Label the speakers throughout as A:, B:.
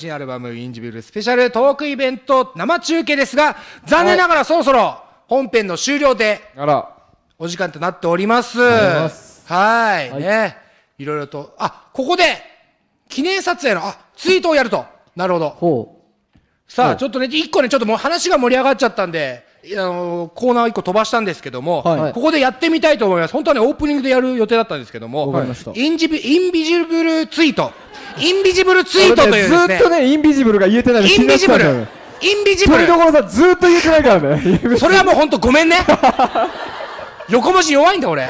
A: 新アルバム「インジビル」スペシャルトークイベント生中継ですが残念ながらそろそろ本編の終了でお時間となっておりますはいはいねいろいろとあここで記念撮影のあツイートをやるとなるほどほうさあちょっとね一個ねちょっともう話が盛り上がっちゃったんであのコーナー1個飛ばしたんですけども、はい、ここでやってみたいと思います本当はねオープニングでやる予定だったんですけども、したインジビインビジブルツイートインビジブルツイートという、ねね、ずっとねインビジブルが言えてないインビジブルインビジブル鳥ころさんずっと言えてないからね それはもう本当ごめんね横文字弱いんだ俺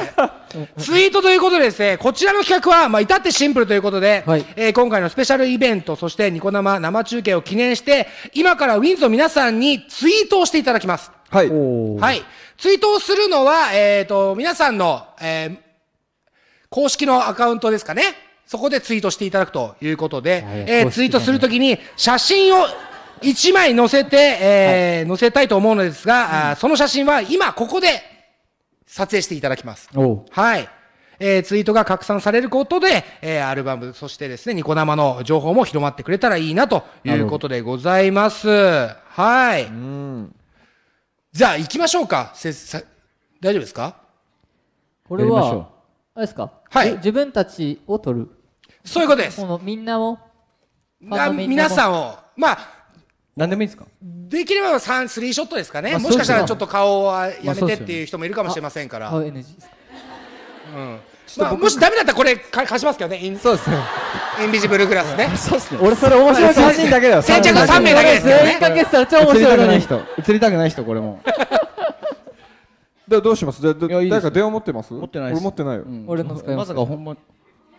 A: ツイートということでですねこちらの企画は、まあ、至ってシンプルということで、はい、えー、今回のスペシャルイベントそしてニコ生生中継を記念して今からウィンズの皆さんにツイートをしていただきますはい。はい。ツイートをするのは、えっ、ー、と、皆さんの、えー、公式のアカウントですかね。そこでツイートしていただくということで、はい、えー、ツイートするときに写真を1枚載せて、えー、載せたいと思うのですが、うその写真は今ここで撮影していただきます。はい。えー、ツイートが拡散されることで、えー、アルバム、そしてですね、ニコ生の情報も広まってくれたらいいなということでございます。はい。うんじゃあ行きましょうか。せさ大丈夫ですかこれは、あれですか
B: はい自分たちを取る。そ
A: ういうことです。このみんなを、
B: な皆さんを、
A: まあ、何でもいいですかできれば3、スリーショットですかね、もしかしたらちょっと顔はやめてっていう人もいるかもしれませんから、あ NG ですかうん。まあ、もしダメだったらこれか貸しますけどね、インそうですね。インビジブルグラスね。そうですね。俺それ面白い写真だけだよ。先着三名だけですけどね。かけたら超面白いのに。映りたくない人。
C: 映りたくない人これも。だ どうします？だ誰か電話持ってます？持ってない俺持ってないよ。俺のま
A: さか本番。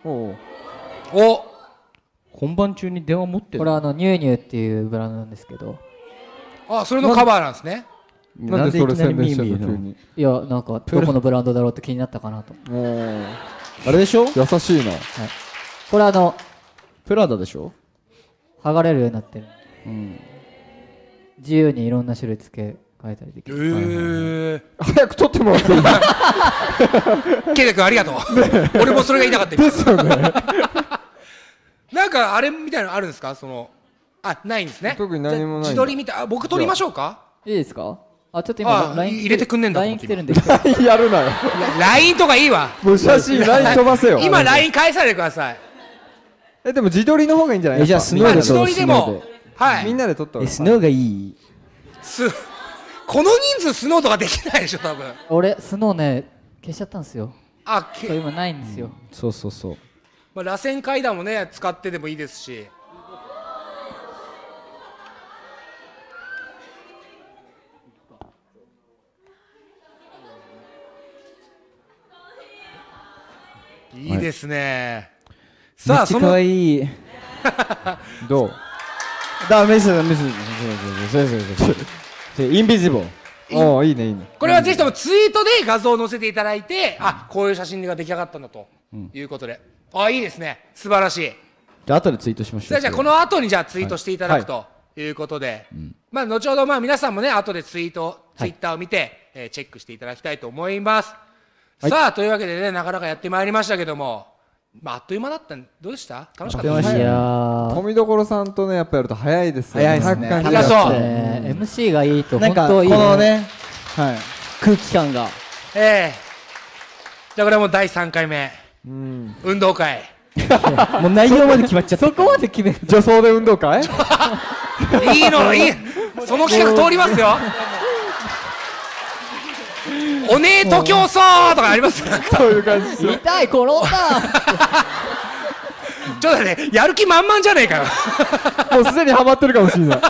A: おお。お。本番中に電話持ってる。これあ
B: のニューニューっていうブランドなんですけど。
A: あ、それのカバーなんですね。なんでそ
B: れ宣伝したのいやなんかどこのブランドだろうって気になったかなと。おお。あれでしょ？優しいな。はい。これあの
C: プラダでしょ
B: 剥がれるようになってるうん自由にいろんな種類付け替えたりできる、え
A: 早く取ってもらっていい ケイタ君ありがとう俺もそれが言いたかったですよねなんかあれみたいなのあるんですかそのあないんですね特に何もない自撮りみたい僕撮りましょうかいいですかあちょっと今入れてくんねえんだ LINE 来てるんで LINE やるなよ LINE とかいいわ無写真ライン飛ばせよ今 LINE 返されてくださいえで
C: も自撮りの方がいいんじゃないじゃあスノーで撮ろう自撮り
A: でもはいみんなで撮ったえス
B: ノーがいい
A: すこの人数スノーとかできないでしょ多分
B: 俺スノーね消しちゃったんですよ
A: あけそう今ないんですよ、う
B: ん、そう
C: そうそう
A: まあ螺旋階段もね使ってでもいいですしいいですね、はいさあそのいい
C: どうダメス、すダメそうそうそうインビジブルおおいいねいいねこれはぜひ
A: ともツイートで画像を載せていただいて、うん、あこういう写真が出来上がったんだと、いうことであいいですね素晴らしい
C: じゃあ後でツイートしましょうじゃあこの後にじゃツイートしていただく、は
A: い、ということで、まあ後ほどまあ皆さんもね後でツイート、ツイッターを見て、えー、チェックしていただきたいと思います、さあというわけでねなかなかやってまいりましたけどもまあ、あっという間だったどうした楽しかったです
C: 富所さんとねやっぱやると早いですね早いですね高そう、えー、MC がいいと本当いい、このね、はい、空気感が
A: ええじゃあこれも第3回目、うん、運動会
C: もう内容まで決まっちゃったそこまで決める女装で運動会
A: いいのいいその企画通りますよおねえ徒競走とかありますそういう感じ痛い転んだ ちょっとねやる気満々じゃねえかよ もうすでにハマってるかもしれない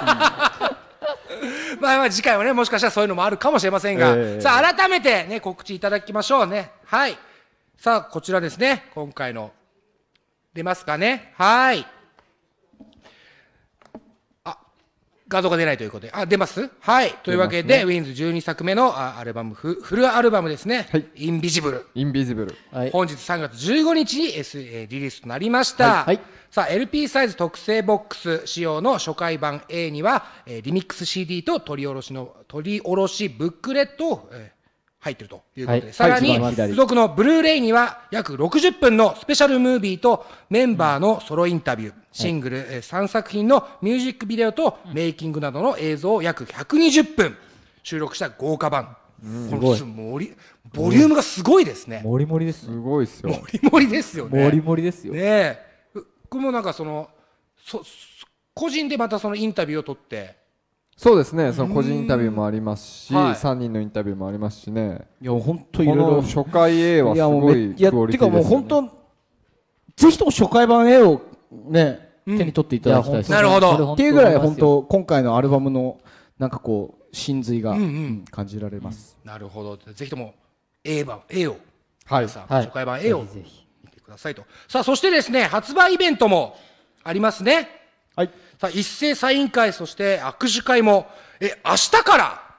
A: まあまあ次回はねもしかしたらそういうのもあるかもしれませんが、えー、さあ改めてね告知いただきましょうねはいさあこちらですね今回の出ますかねはい画像が出ないということで、あ、出ますはい。というわけで、ね、ウィンズ12作目のアルバムフ、フルアルバムですね、はい、インビジブル。インビジブル。はい、本日3月15日に、S、リリースとなりました。はい、さあ、LP サイズ特製ボックス仕様の初回版 A には、えリミックス CD と取り下ろしの、取り下ろしブックレットを、入ってるということで、はい、さらに、付属のブルーレイには約60分のスペシャルムービーとメンバーのソロインタビュー、うん、シングル、はい、3作品のミュージックビデオとメイキングなどの映像を約120分収録した豪華版。うん、この盛りボリュームがすごいですね。もりもりです。すごいですよ。もりもりですよね。もりもりですよ。ね僕もなんかそのそ個人でまたそのインタビューを取って
C: そうですねその個人インタビューもありますし、はい、3人のインタビューもありますしねいや本当いろいろ初回 A はすごいクオリティです、ね、いやもう本
A: 当ぜひとも初回版 A をね、うん、手に取っていただきたいです、ね、なるほどっていうぐらい本当
C: 今回のアルバムのなんかこう真髄が、感じら
A: れます、うん、なるほどぜひとも A 版 A をはい、さ初回版 A を見てくださいとさあそしてですね発売イベントもありますねはい、さあ一斉サイン会、そして握手会も、え明日から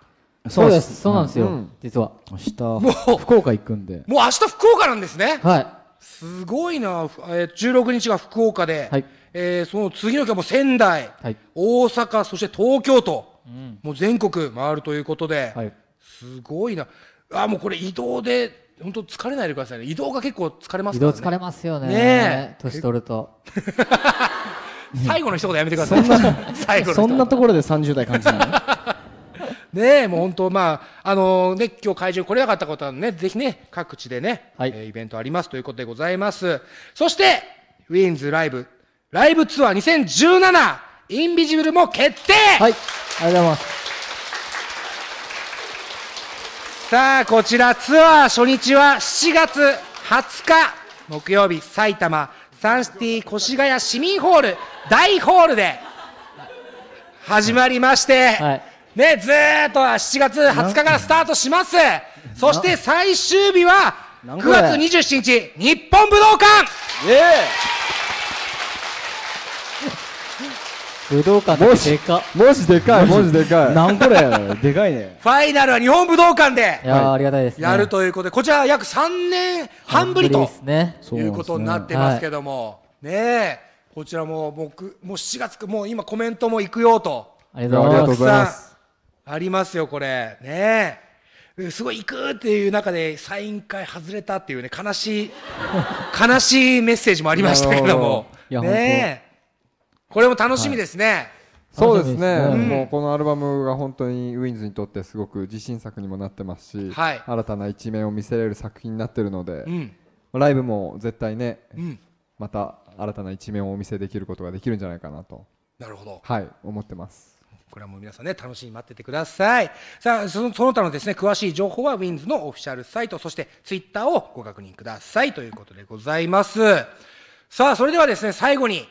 B: そうです、そうなんですよ、うん、実は。明日もう福岡行くんで。
A: もう明日福岡なんですね。はい。すごいな、えー、16日が福岡で、はい、えー、その次の日はもう仙台、はい、大阪、そして東京と、うん、もう全国回るということで、はい、すごいな、あもうこれ、移動で本当疲れないでくださいね、移動が結構疲れますからね。疲れますよね、ね年取ると。最後の一言やめてください。最後そんなところで30代感じない ねえ、もう本当、まあ、あのー、ね、今日会場来れなかったことはね、ぜひね、各地でね、はい、えー、イベントありますということでございます。そして、ウィンズライブ、ライブツアー2017、インビジブルも決定はい、ありがとうございます。さあ、こちらツアー初日は7月20日木曜日、埼玉、サンシティ越谷市民ホール大ホールで始まりまして、はい、ね、ずっと7月20日からスタートします。そして最終日は9月27日、日本武道館、えー
B: 武道館だけでか文字でかい文字でかいなんこれでかいね
A: ファイナルは日本武道館でいやあり
B: がたいです、やる
A: ということでこちら約3年半ぶりということになってますけども、ね、ねえこちらも僕もう7月もう今コメントも行くよとありがとうございますありますよこれねえすごい行くっていう中でサイン会外れたっていうね悲しい悲しいメッセージもありましたけども ねえこれも楽しみですね、はい、そうですね、うん、もう
C: このアルバムが本当にウィンズにとってすごく自信作にもなってますし、はい、新たな一面を見せれる作品になってるので、うん、ライブも絶対ね、うん、また新たな一面をお見せできることができるんじゃないかなとなるほどはい思ってます
A: これはもう皆さんね楽しみに待っててくださいさあそのその他のですね詳しい情報はウィンズのオフィシャルサイトそして Twitter をご確認くださいということでございますさあそれではですね最後に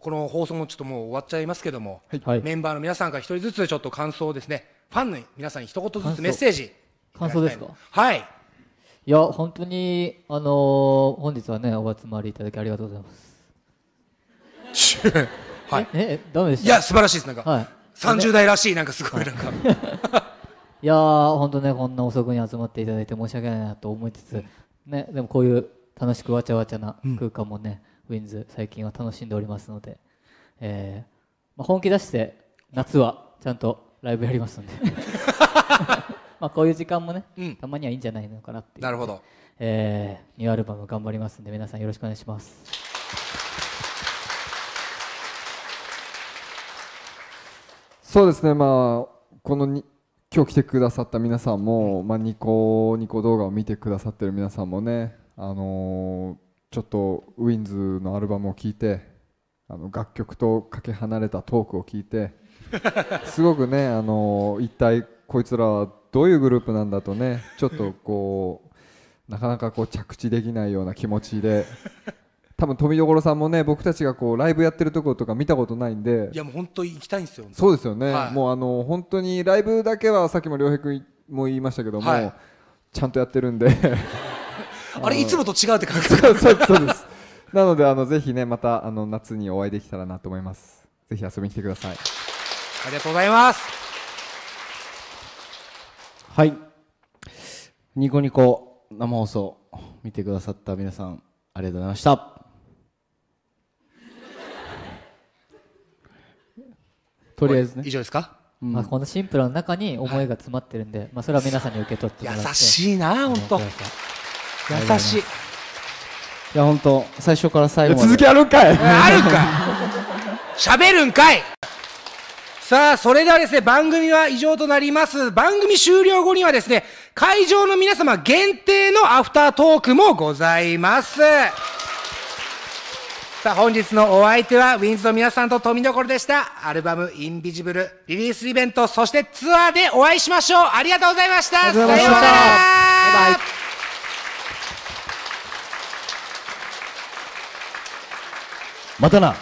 A: この放送もちょっともう終わっちゃいますけども、はい、メンバーの皆さんから一人ずつちょっと感想ですねファンの皆さんに一言ずつメッセージ感想ですかはい
B: いや本当にあのー、本日はねお集まりいただきありがとうございます はいえダメでしいや素晴らしいですなんか、はい、30代らしいなんかすごいなんか いやー本当ねこんな遅くに集まっていただいて申し訳ないなと思いつつ、ねでもこういう楽しくわちゃわちゃな空間もね、うんウィンズ最近は楽しんでおりますので、えーまあ、本気出して夏はちゃんとライブやりますので まあこういう時間もね、うん、たまにはいいんじゃないのかなってなるほど、えー、ニューアルバム頑張りますんで皆さんよろしくお願いします
C: そうですねまあこのに今日来てくださった皆さんも、まあ、ニコニコ動画を見てくださってる皆さんもねあのーちょっとウィンズのアルバムを聴いてあの楽曲とかけ離れたトークを聞いて すごくねあの一体こいつらはどういうグループなんだとねちょっとこうなかなかこう着地できないような気持ちで多分富所さんもね僕たちがこうライブやってるとことか見たことないんでいや
A: もう本当行きたいんですよそ
C: うですよね、はい、もうあの本当にライブだけはさっきも良平君も言いましたけども、はい、ちゃんとやってるんであれいつもと違うって感じ そうそうですなのであのぜひねまたあの夏にお会いできたらなと思いますぜひ遊びに来てください
A: ありがとうございます
C: はいニコニコ生放送見てくださった皆さん
B: ありがとうございました とりあえずね以上ですか、うん、まあ、このシンプルの中に思いが詰まってるんで、はい、まあ、それは皆
A: さんに受け取ってもらって優しいな本当。優しいいや本当最初から最後続きあるんかいあるかい 喋るんかいさあ、それではですね、番組は以上となります。番組終了後にはですね、会場の皆様限定のアフタートークもございます。さあ、本日のお相手は、ウィンズの皆さんと富所でした。アルバム、インビジブル、リリースイベント、そしてツアーでお会いしましょう。ありがとうございました。さようなら。バイバイ
B: またな